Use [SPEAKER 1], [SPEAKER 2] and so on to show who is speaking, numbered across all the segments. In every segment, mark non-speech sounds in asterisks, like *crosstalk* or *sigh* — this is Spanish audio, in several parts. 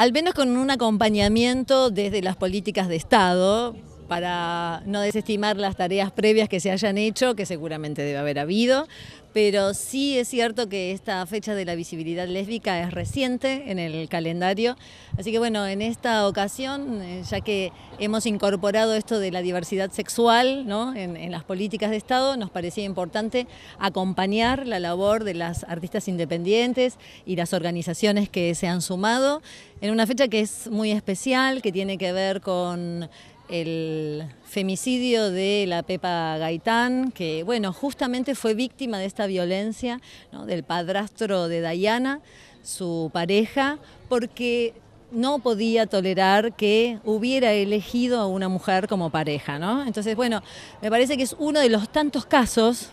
[SPEAKER 1] al menos con un acompañamiento desde las políticas de Estado, para no desestimar las tareas previas que se hayan hecho, que seguramente debe haber habido, pero sí es cierto que esta fecha de la visibilidad lésbica es reciente en el calendario, así que bueno, en esta ocasión, eh, ya que hemos incorporado esto de la diversidad sexual en, en las políticas de Estado, nos parecía importante acompañar la labor de las artistas independientes y las organizaciones que se han sumado en una fecha que es muy especial, que tiene que ver con el femicidio de la Pepa Gaitán, que bueno, justamente fue víctima de esta violencia del padrastro de Dayana, su pareja, porque no podía tolerar que hubiera elegido a una mujer como pareja, ¿no? Entonces, bueno, me parece que es uno de los tantos casos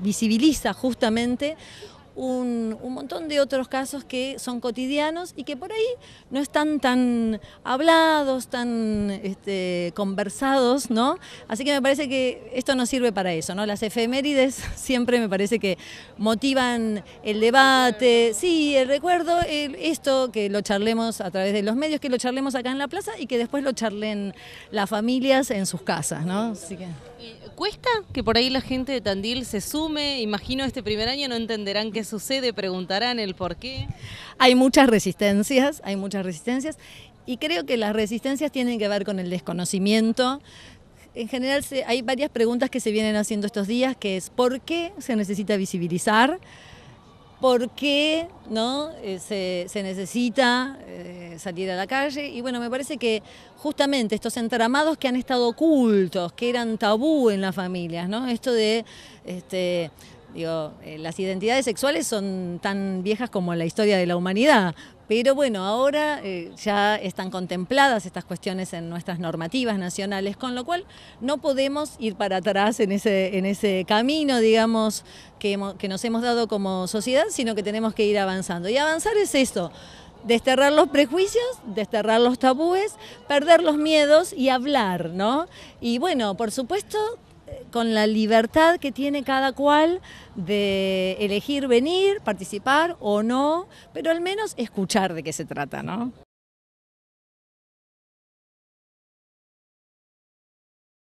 [SPEAKER 1] visibiliza justamente un, montón de otros casos que son cotidianos y que por ahí no están tan hablados, tan este, conversados, ¿no? Así que me parece que esto no sirve para eso, ¿no? Las efemérides *laughs* siempre me parece que motivan el debate, sí, el recuerdo, esto que lo charlemos a través de los medios, que lo charlemos acá en la plaza y que después lo charlen las familias en sus casas, ¿no? Así que... ¿Cuesta que por ahí la gente de Tandil se sume? Imagino este primer año no entenderán qué sucede? Preguntarán el por qué. Hay muchas resistencias, hay muchas resistencias. Y creo que las resistencias tienen que ver con el desconocimiento. En general hay varias preguntas que se vienen haciendo estos días, que es ¿por qué se necesita visibilizar? por qué ¿no? Eh, se, necesita eh, salir a la calle. Y bueno, me parece que justamente estos entramados que han estado ocultos, que eran tabú en las familias, ¿no? esto de este, Digo, eh, las identidades sexuales son tan viejas como la historia de la humanidad, pero bueno, ahora eh, ya están contempladas estas cuestiones en nuestras normativas nacionales, con lo cual no podemos ir para atrás en ese, en ese camino, digamos, que, que nos hemos dado como sociedad, sino que tenemos que ir avanzando. Y avanzar es esto, desterrar los prejuicios, desterrar los tabúes, perder los miedos y hablar, ¿no? Y bueno, por supuesto con la libertad que tiene cada cual de elegir venir, participar o no, pero al menos escuchar de qué se trata,